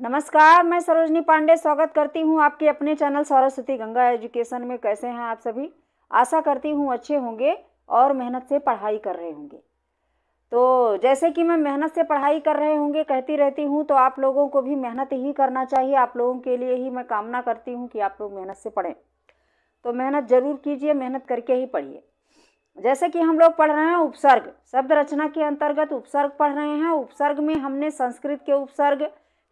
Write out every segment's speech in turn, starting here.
नमस्कार मैं सरोजनी पांडे स्वागत करती हूँ आपके अपने चैनल सरस्वती गंगा एजुकेशन में कैसे हैं आप सभी आशा करती हूँ अच्छे होंगे और मेहनत से पढ़ाई कर रहे होंगे तो जैसे कि मैं मेहनत से पढ़ाई कर रहे होंगे कहती रहती हूँ तो आप लोगों को भी मेहनत ही करना चाहिए आप लोगों के लिए ही मैं कामना करती हूँ कि आप लोग मेहनत से पढ़ें तो मेहनत ज़रूर कीजिए मेहनत करके ही पढ़िए जैसे कि हम लोग पढ़ रहे हैं उपसर्ग शब्द रचना के अंतर्गत उपसर्ग पढ़ रहे हैं उपसर्ग में हमने संस्कृत के उपसर्ग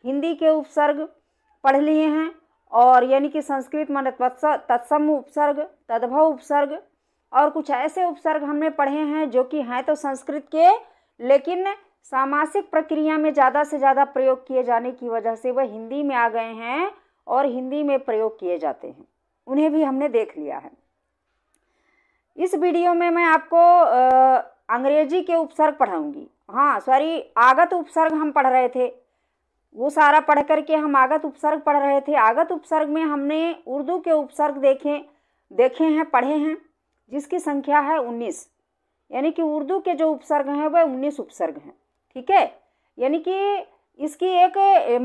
हिंदी के उपसर्ग पढ़ लिए हैं और यानी कि संस्कृत मन तत्सम उपसर्ग तद्भव उपसर्ग और कुछ ऐसे उपसर्ग हमने पढ़े हैं जो कि हैं तो संस्कृत के लेकिन सामासिक प्रक्रिया में ज़्यादा से ज़्यादा प्रयोग किए जाने की वजह से वह हिंदी में आ गए हैं और हिंदी में प्रयोग किए जाते हैं उन्हें भी हमने देख लिया है इस वीडियो में मैं आपको अंग्रेजी के उपसर्ग पढ़ाऊंगी हाँ सॉरी आगत उपसर्ग हम पढ़ रहे थे वो सारा पढ़ करके हम आगत उपसर्ग पढ़ रहे थे आगत उपसर्ग में हमने उर्दू के उपसर्ग देखे देखे हैं पढ़े हैं जिसकी संख्या है उन्नीस यानी कि उर्दू के जो उपसर्ग हैं वह उन्नीस उपसर्ग हैं ठीक है यानी कि इसकी एक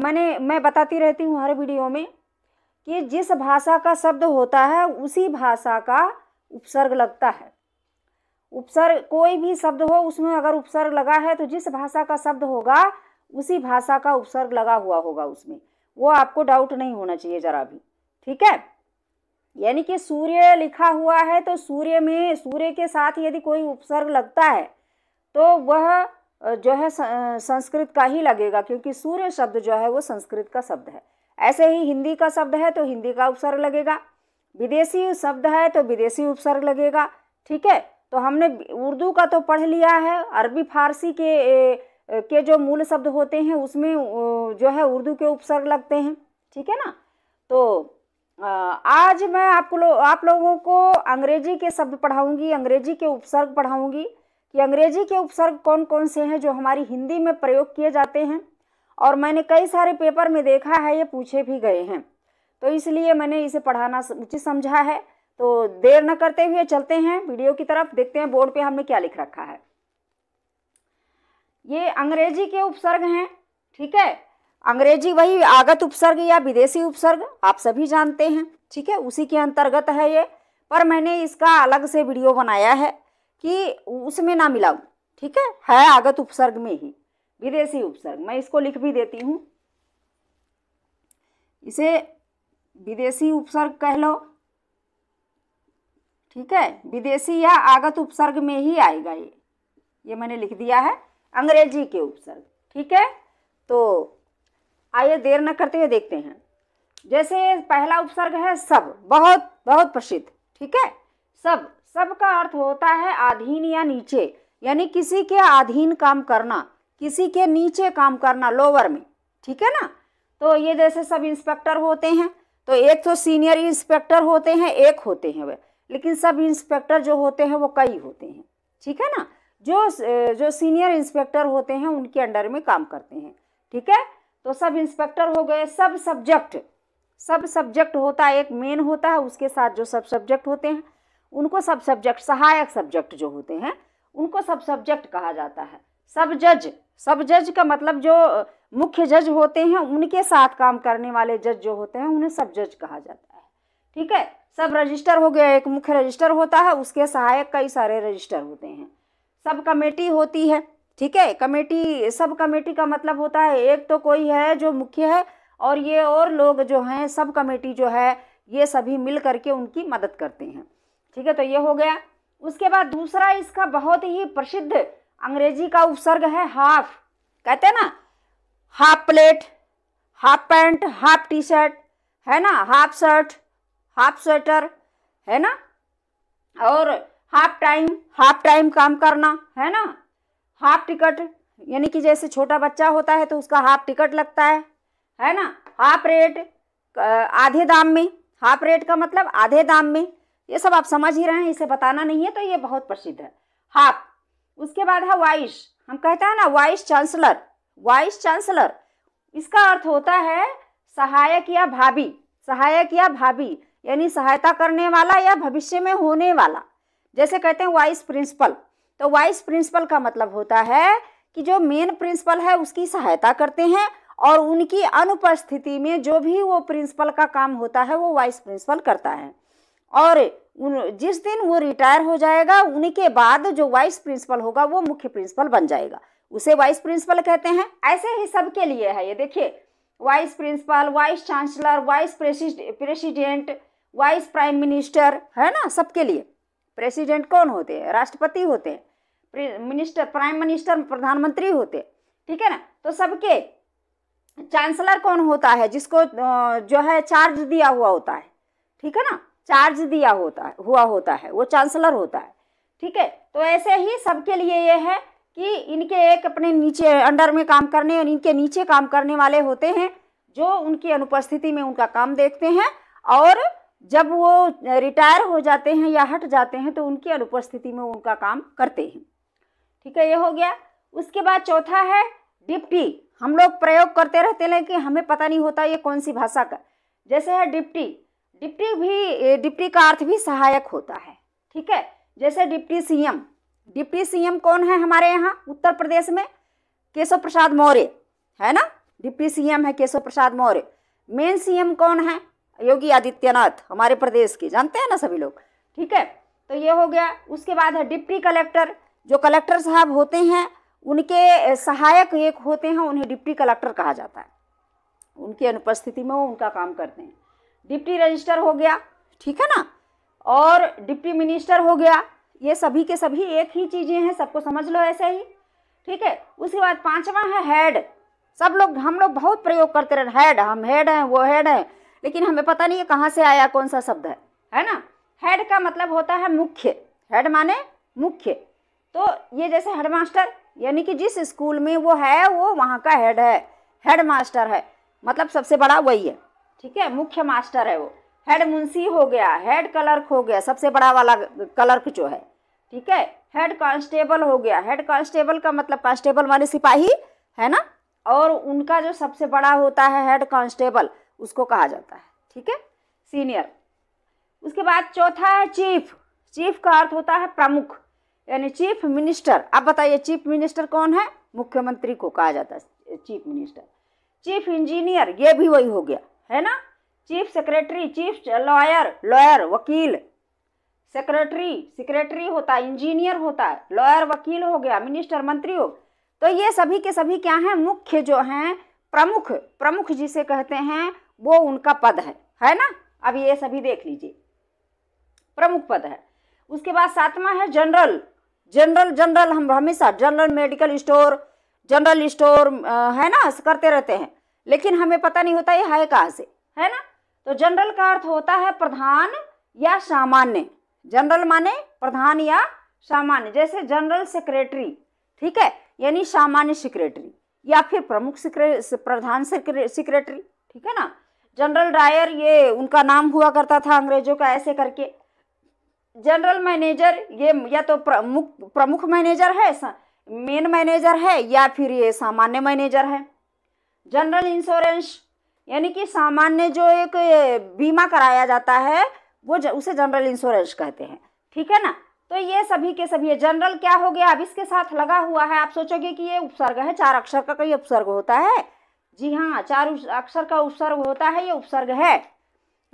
मैंने मैं बताती रहती हूँ हर वीडियो में कि जिस भाषा का शब्द होता है उसी भाषा का उपसर्ग लगता है उपसर्ग कोई भी शब्द हो उसमें अगर उपसर्ग लगा है तो जिस भाषा का शब्द होगा उसी भाषा का उपसर्ग लगा हुआ होगा उसमें वो आपको डाउट नहीं होना चाहिए जरा भी ठीक है यानी कि सूर्य लिखा हुआ है तो सूर्य में सूर्य के साथ यदि कोई उपसर्ग लगता है तो वह जो है संस्कृत का ही लगेगा क्योंकि सूर्य शब्द जो है वो संस्कृत का शब्द है ऐसे ही हिंदी का शब्द है तो हिंदी का उपसर्ग लगेगा विदेशी शब्द है तो विदेशी उपसर्ग लगेगा ठीक है तो हमने उर्दू का तो पढ़ लिया है अरबी फारसी के के जो मूल शब्द होते हैं उसमें जो है उर्दू के उपसर्ग लगते हैं ठीक है ना तो आज मैं आपको लो, आप लोगों को अंग्रेजी के शब्द पढ़ाऊंगी अंग्रेजी के उपसर्ग पढ़ाऊंगी कि अंग्रेजी के उपसर्ग कौन कौन से हैं जो हमारी हिंदी में प्रयोग किए जाते हैं और मैंने कई सारे पेपर में देखा है ये पूछे भी गए हैं तो इसलिए मैंने इसे पढ़ाना उचित समझा है तो देर न करते हुए चलते हैं वीडियो की तरफ देखते हैं बोर्ड पे हमने क्या लिख रखा है ये अंग्रेजी के उपसर्ग हैं ठीक है अंग्रेजी वही आगत उपसर्ग या विदेशी उपसर्ग आप सभी जानते हैं ठीक है उसी के अंतर्गत है ये पर मैंने इसका अलग से वीडियो बनाया है कि उसमें ना मिलाऊं ठीक है है आगत उपसर्ग में ही विदेशी उपसर्ग मैं इसको लिख भी देती हूँ इसे विदेशी उपसर्ग कह लो ठीक है विदेशी या आगत उपसर्ग में ही आएगा ये ये मैंने लिख दिया है अंग्रेजी के उपसर्ग ठीक है तो आइए देर न करते हुए देखते हैं जैसे पहला उपसर्ग है सब बहुत बहुत प्रसिद्ध ठीक है सब सब का अर्थ होता है अधीन या नीचे यानी किसी के अधीन काम करना किसी के नीचे काम करना लोअर में ठीक है ना तो ये जैसे सब इंस्पेक्टर होते हैं तो एक तो सीनियर इंस्पेक्टर होते हैं एक होते हैं वे लेकिन सब इंस्पेक्टर जो होते हैं वो कई होते हैं ठीक है ना जो जो सीनियर इंस्पेक्टर होते हैं उनके अंडर में काम करते हैं ठीक है तो सब इंस्पेक्टर हो गए सब सब्जेक्ट सब सब्जेक्ट होता है एक मेन होता है उसके साथ जो सब सब्जेक्ट होते हैं उनको सब सब्जेक्ट सहायक सब्जेक्ट जो होते हैं उनको सब सब्जेक्ट कहा जाता है सब जज सब जज का मतलब जो मुख्य जज होते हैं उनके साथ काम करने वाले जज जो होते हैं उन्हें सब जज कहा जाता है ठीक है सब रजिस्टर हो गया एक मुख्य रजिस्टर होता है उसके सहायक कई सारे रजिस्टर होते हैं सब कमेटी होती है ठीक है कमेटी सब कमेटी का मतलब होता है एक तो कोई है जो मुख्य है और ये और लोग जो हैं सब कमेटी जो है ये सभी मिल करके उनकी मदद करते हैं ठीक है तो ये हो गया उसके बाद दूसरा इसका बहुत ही प्रसिद्ध अंग्रेजी का उपसर्ग है हाफ कहते हैं ना half plate half pant half T shirt है ना हाफ शर्ट हाफ स्वेटर है ना और हाफ टाइम हाफ टाइम काम करना है ना हाफ टिकट यानी कि जैसे छोटा बच्चा होता है तो उसका हाफ टिकट लगता है है ना हाफ रेट आधे दाम में हाफ रेट का मतलब आधे दाम में ये सब आप समझ ही रहे हैं इसे बताना नहीं है तो ये बहुत प्रसिद्ध है हाफ उसके बाद है वाइस हम कहते हैं ना वाइस चांसलर वाइस चांसलर इसका अर्थ होता है सहायक या भाभी सहायक या भाभी यानी सहायता करने वाला या भविष्य में होने वाला जैसे कहते हैं वाइस प्रिंसिपल तो वाइस प्रिंसिपल का मतलब होता है कि जो मेन प्रिंसिपल है उसकी सहायता करते हैं और उनकी अनुपस्थिति में जो भी वो प्रिंसिपल का काम होता है वो वाइस प्रिंसिपल करता है और जिस दिन वो रिटायर हो जाएगा उनके बाद जो वाइस प्रिंसिपल होगा वो मुख्य प्रिंसिपल बन जाएगा उसे वाइस प्रिंसिपल कहते हैं ऐसे ही सबके लिए है ये देखिए vice principal vice chancellor vice president vice prime minister है ना सबके लिए प्रेसिडेंट कौन होते हैं राष्ट्रपति होते हैं मिनिस्टर प्राइम मिनिस्टर प्रधानमंत्री होते ठीक है ना तो सबके चांसलर कौन होता है जिसको जो है चार्ज दिया हुआ होता है ठीक है ना चार्ज दिया होता है हुआ होता है वो चांसलर होता है ठीक है तो ऐसे ही सबके लिए ये है कि इनके एक अपने नीचे अंडर में काम करने और इनके नीचे काम करने वाले होते हैं जो उनकी अनुपस्थिति में उनका काम देखते हैं और जब वो रिटायर हो जाते हैं या हट जाते हैं तो उनकी अनुपस्थिति में उनका काम करते हैं ठीक है ये हो गया उसके बाद चौथा है डिप्टी हम लोग प्रयोग करते रहते हैं कि हमें पता नहीं होता ये कौन सी भाषा का जैसे है डिप्टी डिप्टी भी डिप्टी का अर्थ भी सहायक होता है ठीक है जैसे डिप्टी सीएम डिप्टी सीएम कौन है हमारे यहाँ उत्तर प्रदेश में केशव प्रसाद मौर्य है ना डिप्टी सीएम है केशव प्रसाद मौर्य मेन सीएम कौन है योगी आदित्यनाथ हमारे प्रदेश के जानते हैं ना सभी लोग ठीक है तो ये हो गया उसके बाद है डिप्टी कलेक्टर जो कलेक्टर साहब होते हैं उनके सहायक एक होते हैं उन्हें डिप्टी कलेक्टर कहा जाता है उनकी अनुपस्थिति में वो उनका काम करते हैं डिप्टी रजिस्टर हो गया ठीक है ना और डिप्टी मिनिस्टर हो गया ये सभी के सभी एक ही चीज़ें हैं सबको समझ लो ऐसे ही ठीक है उसके बाद पांचवा है हेड सब लोग हम लोग बहुत प्रयोग करते रहे हेड हम हेड हैं वो हेड हैं लेकिन हमें पता नहीं है कहाँ से आया कौन सा शब्द है है ना हेड का मतलब होता है मुख्य हेड माने मुख्य तो ये जैसे हेड मास्टर यानी कि जिस स्कूल में वो है वो वहाँ का हेड है हेड मास्टर है मतलब सबसे बड़ा वही है ठीक है मुख्य मास्टर है वो हेड मुंशी हो गया हेड क्लर्क हो गया सबसे बड़ा वाला क्लर्क जो है ठीक है हेड कांस्टेबल हो गया हेड कांस्टेबल का मतलब कांस्टेबल वाले सिपाही है ना और उनका जो सबसे बड़ा होता है हेड कांस्टेबल उसको कहा जाता है ठीक है सीनियर उसके बाद चौथा है चीफ चीफ का अर्थ होता है प्रमुख यानी चीफ मिनिस्टर अब बताइए चीफ मिनिस्टर कौन है मुख्यमंत्री को कहा जाता है चीफ मिनिस्टर चीफ इंजीनियर ये भी वही हो गया है ना chief secretary chief lawyer lawyer वकील सेक्रेटरी सेक्रेटरी होता है इंजीनियर होता है लॉयर वकील हो गया मिनिस्टर मंत्री हो तो ये सभी के सभी क्या हैं मुख्य जो हैं प्रमुख प्रमुख जिसे कहते हैं वो उनका पद है है ना अब ये सभी देख लीजिए प्रमुख पद है उसके बाद सातवां है जनरल जनरल जनरल हम हमेशा general medical store general store है ना करते रहते हैं लेकिन हमें पता नहीं होता ये है कहाँ से है ना तो जनरल का अर्थ होता है प्रधान या सामान्य जनरल माने प्रधान या सामान्य जैसे जनरल सेक्रेटरी ठीक है यानी सामान्य सेक्रेटरी या फिर प्रमुख प्रधान सेक्रेटरी ठीक है ना जनरल डायर ये उनका नाम हुआ करता था अंग्रेजों का ऐसे करके जनरल मैनेजर ये या तो प्रमुख प्रमुख मैनेजर है मेन मैनेजर है या फिर ये सामान्य मैनेजर है जनरल इंश्योरेंस यानी कि सामान्य जो एक बीमा कराया जाता है वो ज, उसे जनरल इंश्योरेंस कहते हैं ठीक है ना तो ये सभी के सभी जनरल क्या हो गया अब इसके साथ लगा हुआ है आप सोचोगे कि ये उपसर्ग है चार अक्षर का कोई उपसर्ग होता है जी हाँ चार अक्षर का उपसर्ग होता है ये उपसर्ग है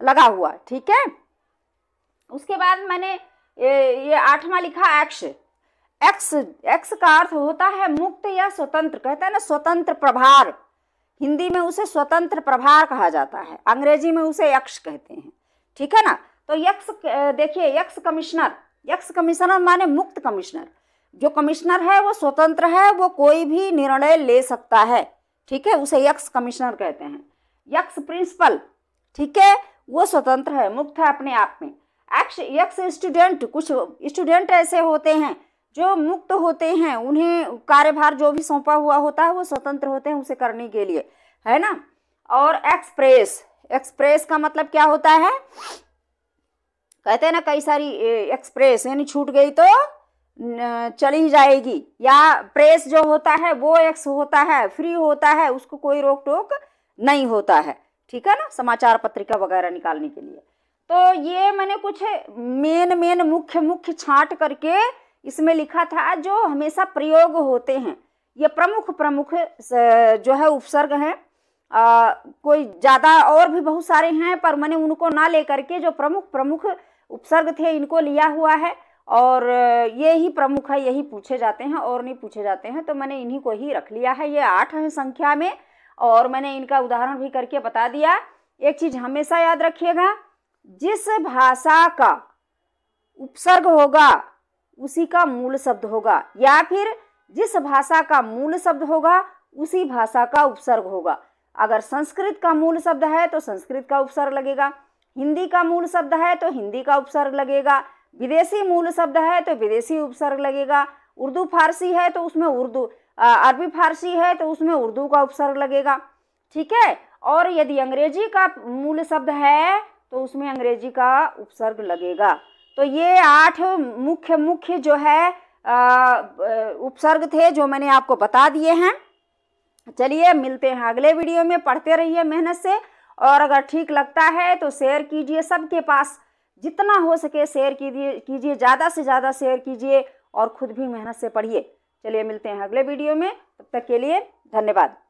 लगा हुआ ठीक है उसके बाद मैंने ये, ये आठवां लिखा एक्स एक्स एक्स का अर्थ होता है मुक्त या स्वतंत्र कहते हैं ना स्वतंत्र प्रभार हिंदी में उसे स्वतंत्र प्रभार कहा जाता है अंग्रेजी में उसे यक्ष कहते हैं ठीक है ना तो यक्ष देखिए यक्ष कमिश्नर यक्ष कमिश्नर माने मुक्त कमिश्नर जो कमिश्नर है वो स्वतंत्र है वो कोई भी निर्णय ले सकता है ठीक है उसे यक्स कमिश्नर कहते हैं यक्स प्रिंसिपल ठीक है वो स्वतंत्र है मुक्त है अपने आप में एक्स यक्ष स्टूडेंट कुछ स्टूडेंट ऐसे होते हैं जो मुक्त होते हैं उन्हें कार्यभार जो भी सौंपा हुआ होता है वो स्वतंत्र होते हैं उसे करने के लिए है ना और एक्सप्रेस एक्सप्रेस का मतलब क्या होता है कहते हैं ना कई सारी एक्सप्रेस यानी छूट गई तो चली जाएगी या प्रेस जो होता है वो एक्स होता है फ्री होता है उसको कोई रोक टोक नहीं होता है ठीक है ना समाचार पत्रिका वगैरह निकालने के लिए तो ये मैंने कुछ मेन मेन मुख्य मुख्य छांट करके इसमें लिखा था जो हमेशा प्रयोग होते हैं ये प्रमुख प्रमुख जो है उपसर्ग हैं कोई ज़्यादा और भी बहुत सारे हैं पर मैंने उनको ना लेकर के जो प्रमुख प्रमुख उपसर्ग थे इनको लिया हुआ है और ये ही प्रमुख है यही पूछे जाते हैं और नहीं पूछे जाते हैं तो मैंने इन्हीं को ही रख लिया है ये आठ है संख्या में और मैंने इनका उदाहरण भी करके बता दिया एक चीज़ हमेशा याद रखिएगा जिस भाषा का उपसर्ग होगा उसी का मूल शब्द होगा या फिर जिस भाषा का मूल शब्द होगा उसी भाषा का उपसर्ग होगा अगर संस्कृत का मूल शब्द है तो संस्कृत का उपसर्ग लगेगा हिंदी का मूल शब्द है तो हिंदी का उपसर्ग लगेगा विदेशी मूल शब्द है तो विदेशी उपसर्ग लगेगा उर्दू फारसी है तो उसमें उर्दू अरबी फारसी है तो उसमें उर्दू का उपसर्ग लगेगा ठीक है और यदि अंग्रेजी का मूल शब्द है तो उसमें अंग्रेजी का उपसर्ग लगेगा तो ये आठ मुख्य मुख्य जो है उपसर्ग थे जो मैंने आपको बता दिए हैं चलिए मिलते हैं अगले वीडियो में पढ़ते रहिए मेहनत से और अगर ठीक लगता है तो शेयर कीजिए सबके पास जितना हो सके शेयर कीजिए कीजिए ज़्यादा से ज़्यादा शेयर कीजिए और ख़ुद भी मेहनत से पढ़िए चलिए मिलते हैं अगले वीडियो में तब तक के लिए धन्यवाद